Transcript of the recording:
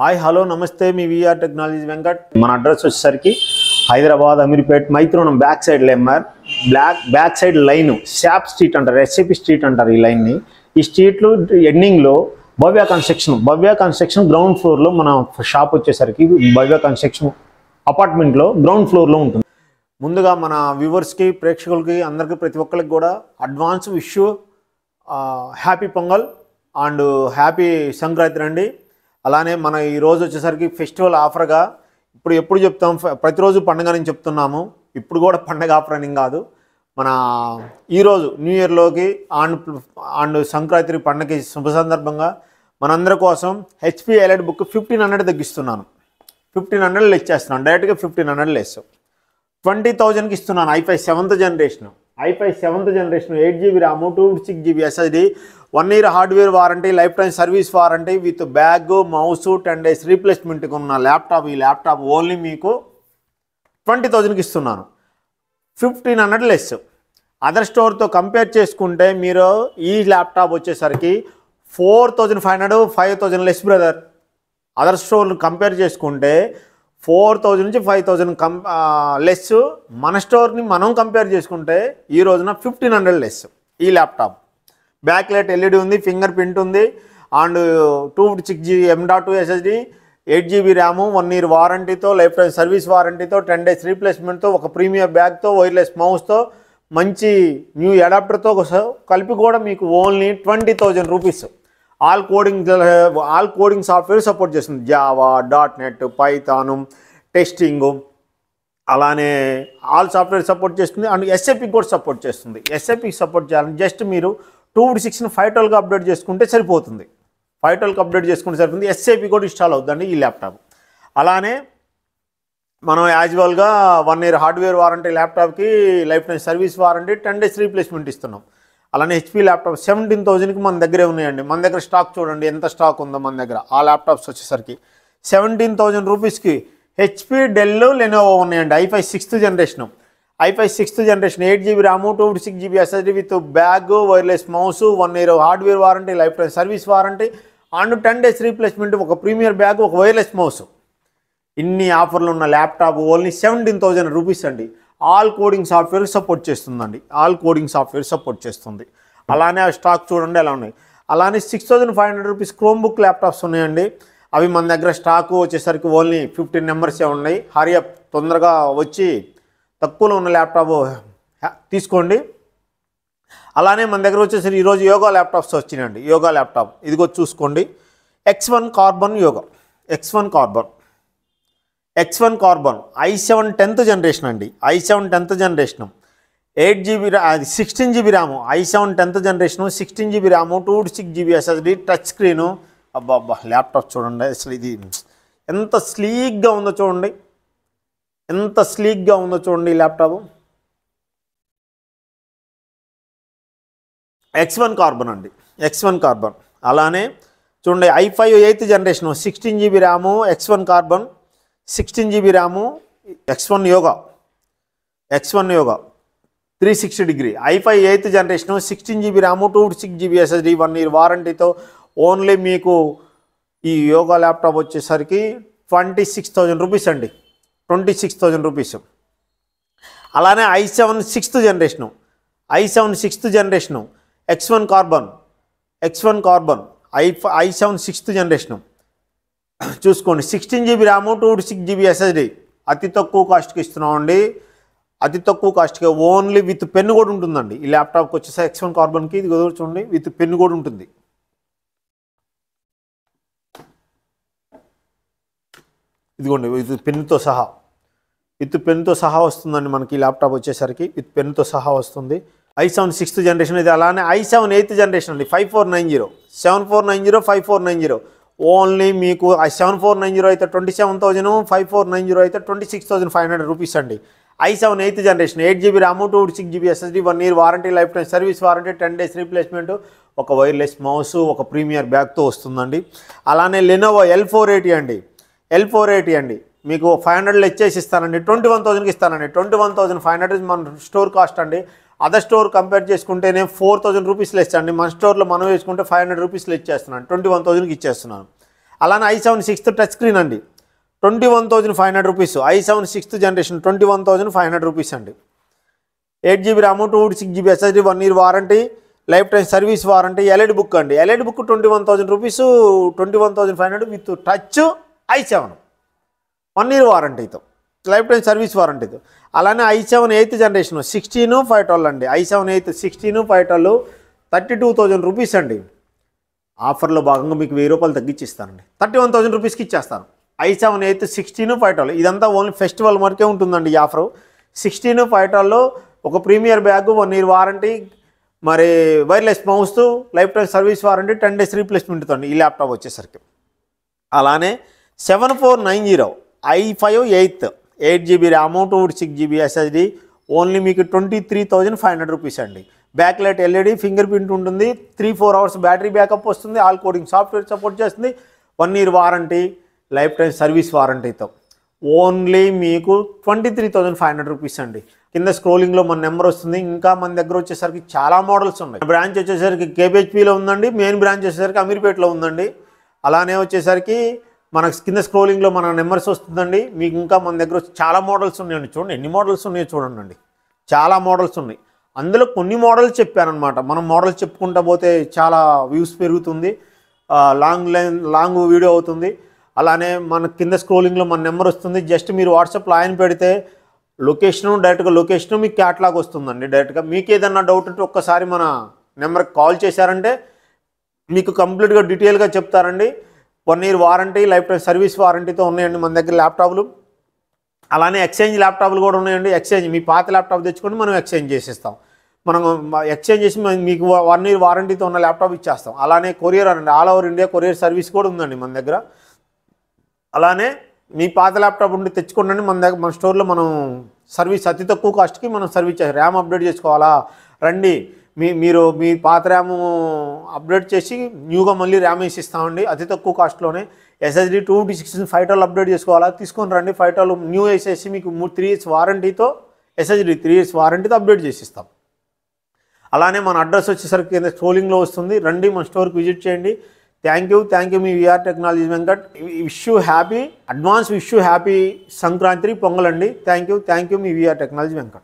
hi hello నమస్తే మీ VR technology Venkat మన address వచ్చేసరికి హైదరాబాద్ అమీర్పేట్ మైత్రోనం బ్యాక్ సైడ్ లెమ్మర్ block back side line shop street అంటారు ఎస్ఏపి స్ట్రీట్ అంటారు ఈ లైన్ని ఈ స్ట్రీట్లో ఎండింగ్లో Bhavya construction Bhavya construction ground ఫ్లోర్లో మన షాప్ వచ్చేసరికి భవ్య కన్స్ట్రక్షన్ అపార్ట్మెంట్లో గ్రౌండ్ ఫ్లోర్లో ఉంటుంది ముందుగా మన వ్యూవర్స్కి ప్రేక్షకులకి అందరికీ ప్రతి ఒక్కరికి కూడా advance wish you happy Pongal and happy Sankranti రండి అలానే మన ఈరోజు వచ్చేసరికి ఫెస్టివల్ ఆఫర్గా ఇప్పుడు ఎప్పుడు చెప్తాం ప్రతిరోజు పండుగ అని చెప్తున్నాము ఇప్పుడు కూడా పండగ ఆఫర్ అని కాదు మన ఈరోజు న్యూ ఇయర్లోకి ఆండ్ ఆండ్ సంక్రాంతి పండుగకి శుభ సందర్భంగా మనందరి కోసం HP EliteBook fifteen hundred తగ్గిస్తున్నాను ఫిఫ్టీన్ హండ్రెడ్ ఇచ్చేస్తున్నాను డైరెక్ట్గా ఫిఫ్టీన్ హండ్రెడ్ ఇస్తాం ట్వంటీ థౌజండ్కి ఇస్తున్నాను i five seventh generation i five seventh generation eight GB RAM two six GB SSD one year hardware warranty life time service warranty with bag mouse ten days రీప్లేస్మెంట్కి ఉన్న laptop ఈ laptop only మీకు twenty థౌజండ్కి ఇస్తున్నాను fifteen hundred less other స్టోర్తో compare చేసుకుంటే మీరు ఈ laptop వచ్చేసరికి four thousand five hundred five thousand less brother other స్టోర్ను కంపేర్ చేసుకుంటే ఫోర్ థౌజండ్ నుంచి ఫైవ్ థౌజండ్ కం లెస్ మన స్టోర్ని మనం కంపేర్ చేసుకుంటే ఈ రోజున ఫిఫ్టీన్ హండ్రెడ్ లెస్ ఈ ల్యాప్టాప్ బ్యాక్ లైట్ ఎల్ఈడి ఉంది ఫింగర్ ప్రింట్ ఉంది and two six GB M dot two SSD eight GB RAM one year వారంటీతో లైఫ్ టైం సర్వీస్ వారంటీతో టెన్ డేస్ రీప్లేస్మెంట్తో ఒక ప్రీమియం బ్యాగ్తో వైర్లెస్ మౌస్తో మంచి న్యూ అడాప్టర్తో కలిపి కూడా మీకు only twenty thousand rupees all coding all coding software support చేస్తుంది Java dot net Python testing అలానే ఆల్ సాఫ్ట్వేర్ సపోర్ట్ చేస్తుంది అండ్ ఎస్ఏపికి కూడా సపోర్ట్ చేస్తుంది ఎస్ఏపికి సపోర్ట్ చేయాలని జస్ట్ మీరు టూ విడి సిక్స్ని ఫైవ్ ట్వెల్వ్కి అప్డేట్ చేసుకుంటే సరిపోతుంది ఫైవ్ ట్వెల్వ్కి అప్డేట్ చేసుకుంటే సరిపోతుంది ఎస్ఏపి కూడా ఇన్స్టాల్ అవుతుందండి ఈ ల్యాప్టాప్ అలానే మనం యాజువల్గా వన్ ఇయర్ హార్డ్వేర్ వారంటీ ల్యాప్టాప్కి life time service warranty ten days replacement ఇస్తున్నాం అలానే హెచ్పి ల్యాప్టాప్ సెవెంటీన్ థౌజండ్కి మన దగ్గరే ఉన్నాయండి మన దగ్గర స్టాక్ చూడండి ఎంత స్టాక్ ఉందో మన దగ్గర ఆ ల్యాప్టాప్స్ వచ్చేసరికి సెవెంటీన్ థౌజండ్ రూపీస్కి హెచ్పీ డెల్ లెనోవో ఉన్నాయండి i five sixth generation i five sixth generation eight GB RAM two fifty six GB SSD with bag wireless mouse one year hardware warranty life time service warranty and ten days replacement ఒక premier bag ఒక wireless mouse ఇన్ని ఆఫర్లు ఉన్న laptop only seventeen thousand rupees అండి all coding software support చేస్తుందండి all coding software support చేస్తుంది అలానే ఆ స్టాక్ చూడండి ఎలా ఉన్నాయి అలానే six thousand five hundred rupees Chromebook laptops ఉన్నాయండి అవి మన దగ్గర స్టాకు వచ్చేసరికి ఓన్లీ ఫిఫ్టీన్ నెంబర్సే ఉన్నాయి హరి తొందరగా వచ్చి తక్కువలో ఉన్న ల్యాప్టాప్ తీసుకోండి అలానే మన దగ్గర వచ్చేసరికి ఈరోజు యోగా ల్యాప్టాప్స్ వచ్చినాయండి యోగా ల్యాప్టాప్ ఇదిగో చూసుకోండి X one Carbon Yoga X one Carbon H one Carbon i seven tenth generation అండి i seven tenth generation eight GB sixteen GB RAM i seven tenth generation sixteen GB RAM two six GB SSD touch screen అబ్బా అబ్బా laptop చూడండి అసలు ఇది ఎంత స్లీక్గా ఉందో చూడండి ఎంత స్లీక్గా ఉందో చూడండి ఈ ల్యాప్టాప్ ఎక్స్ వన్ కార్బన్ అండి ఎక్స్ వన్ కార్బన్ అలానే చూడండి i five eighth generation sixteen GB RAM X one Carbon sixteen GB RAM X one Yoga X one Yoga three sixty degree i five eighth generation sixteen GB RAM two six GB SSD one year వారంటీతో only మీకు ఈ Yoga laptop వచ్చేసరికి twenty six thousand rupees అండి twenty six thousand rupees అలానే i seven sixth generation I seven sixth generation X one Carbon X one Carbon i i seven sixth generation చూసుకోండి sixteen GB RAM two six GB SSD అతి తక్కువ కాస్ట్కి ఇస్తున్నామండి అతి తక్కువ కాస్ట్కి ఓన్లీ విత్ పెన్ కూడా ఉంటుందండి ఈ ల్యాప్టాప్కి వచ్చేసి ఎక్స్ వన్ కార్బన్కి ఇది చూడండి విత్ పెన్ కూడా ఉంటుంది ఇదిగోండి విత్ పెన్తో సహా విత్ పెన్తో సహా వస్తుందండి మనకి ల్యాప్టాప్ వచ్చేసరికి విత్ పెన్తో సహా వస్తుంది ఐ సెవెన్ సిక్స్త్ జనరేషన్ ఇది అలానే ఐ సెవెన్ ఎయిత్ జనరేషన్ అండి five four nine zero seven four nine zero five four nine zero only మీకు సెవెన్ ఫోర్ నైన్ జీరో అయితే twenty seven thousand five four nine zero అయితే twenty six thousand five hundred rupees అండి i seven eighth generation eight GB RAM two six GB SSD one year warranty life time service warranty ten days replacement ఒక wireless mouse ఒక premier బ్యాగ్తో వస్తుందండి అలానే Lenovo L four eighty అండి L four eighty అండి మీకు five హండ్రెడ్లో ఇచ్చేసి ఇస్తానండి ట్వంటీ వన్ థౌసండ్కి ఇస్తానండి twenty one thousand five hundred మన స్టోర్ కాస్ట్ అండి అదర్ స్టోర్ కంపేర్ చేసుకుంటేనే ఫోర్ థౌజండ్ రూపీస్లో ఇస్తాను మన స్టోర్లో మనం వేసుకుంటే ఫైవ్ హండ్రెడ్ రూపీస్లో ఇచ్చేస్తున్నాను ట్వంటీ వన్ థౌసండ్కి ఇచ్చేస్తున్నాను అలానే i seven sixth touch screen అండి twenty one thousand five hundred rupees i seven sixth generation twenty one thousand five hundred rupees అండి eight GB RAM two six GB SSD one year warranty life time service warranty LED book అండి LED book twenty one thousand rupees twenty one thousand five hundred with touch i seven one year వారంటీతో life time service warranty అలానే i seven eighth generation sixteen five twelve అండి i seven eighth sixteen five twelve thirty two thousand rupees అండి ఆఫర్లో భాగంగా మీకు వెయ్యి రూపాయలు తగ్గించి ఇస్తానండి థర్టీ వన్ థౌసండ్ రూపీస్కి ఇచ్చేస్తాను i seven eighth sixteen five twelve ఇదంతా ఓన్లీ ఫెస్టివల్ వరకే ఉంటుందండి ఈ ఆఫర్ సిక్స్టీను ఫైవ్ ట్వెల్వ్లో ఒక premier bag one year warranty మరి wireless mouse life time service warranty ten days replacement అండి ఈ ల్యాప్టాప్ వచ్చేసరికి అలానే seven four nine zero i five eighth eight GB RAM two six GB SSD only మీకు twenty three thousand five hundred rupees అండి back light LED fingerprint ఉంటుంది three four hours battery backup వస్తుంది all coding software support చేస్తుంది one year warranty life time service వారంటీతో only మీకు twenty three thousand five hundred rupees అండి కింద స్క్రోలింగ్లో మన number వస్తుంది ఇంకా మన దగ్గర వచ్చేసరికి చాలా మోడల్స్ ఉన్నాయి బ్రాంచ్ వచ్చేసరికి కేబిహెచ్పిలో ఉందండి మెయిన్ బ్రాంచ్ వచ్చేసరికి అమీర్పేటలో ఉందండి అలానే వచ్చేసరికి మనకు కింద స్క్రోలింగ్లో మన నెంబర్స్ వస్తుందండి మీకు ఇంకా మన దగ్గర చాలా మోడల్స్ ఉన్నాయండి చూడండి ఎన్ని మోడల్స్ ఉన్నాయో చూడండి చాలా మోడల్స్ ఉన్నాయి అందులో కొన్ని మోడల్స్ చెప్పానమాట మనం మోడల్స్ చెప్పుకుంటా పోతే చాలా వ్యూస్ పెరుగుతుంది లాంగ్ లైన్ లాంగ్ వీడియో అవుతుంది అలానే మన కింద స్క్రోలింగ్లో మన నెంబర్ వస్తుంది జస్ట్ మీరు వాట్సాప్లో ఆయన పెడితే లొకేషను డైరెక్ట్గా లొకేషను మీకు క్యాట్లాగ్ వస్తుందండి డైరెక్ట్గా మీకు ఏదన్నా డౌట్ ఉంటే ఒక్కసారి మన నెంబర్కి కాల్ చేశారంటే మీకు కంప్లీట్గా డీటెయిల్గా చెప్తారండి one year warranty life time service వారంటీతో ఉన్నాయండి మన దగ్గర ల్యాప్టాప్లు అలానే ఎక్స్చేంజ్ ల్యాప్టాప్లు కూడా ఉన్నాయండి ఎక్స్చేంజ్ మీ పాత ల్యాప్టాప్ తెచ్చుకొని మనం ఎక్స్చేంజ్ చేసేస్తాం మనం ఎక్స్చేంజ్ చేసి మీకు వన్ ఇయర్ వారంటీతో ఉన్న ల్యాప్టాప్ ఇచ్చేస్తాం అలానే కొరియర్ అనండి all over India courier service కూడా ఉందండి మన దగ్గర అలానే మీ పాత ల్యాప్టాప్ ఉండి తెచ్చుకోండి మన దగ్గర మన స్టోర్లో మనం సర్వీస్ అతి తక్కువ కాస్ట్కి మనం సర్వీస్ ర్యామ్ అప్డేట్ చేసుకోవాలా రండి మీ మీరు మీ పాత ర్యామ్ అప్డేట్ చేసి న్యూగా మళ్ళీ ర్యామ్ వేసి ఇస్తామండి అతి తక్కువ కాస్ట్లోనే SSD two fifty six five టాల్ అప్డేట్ చేసుకోవాలా తీసుకొని రండి ఫైవ్ టాల్ న్యూ వేసేసి మీకు త్రీ ఇయర్స్ వారంటీతో ఎస్ఎస్డి త్రీ ఇయర్స్ వారంటీతో అప్డేట్ చేసి ఇస్తాం అలానే మన అడ్రస్ వచ్చేసరికి కింద స్ట్రోలింగ్లో వస్తుంది రండి మన స్టోర్కి విజిట్ చేయండి థ్యాంక్ యూ థ్యాంక్ యూ మీ VR technology Venkat wish you happy advance wish you happy Sankranti Pongal అండి థ్యాంక్ యూ థ్యాంక్ యూ మీ విఆర్ టెక్నాలజీ వెంకట్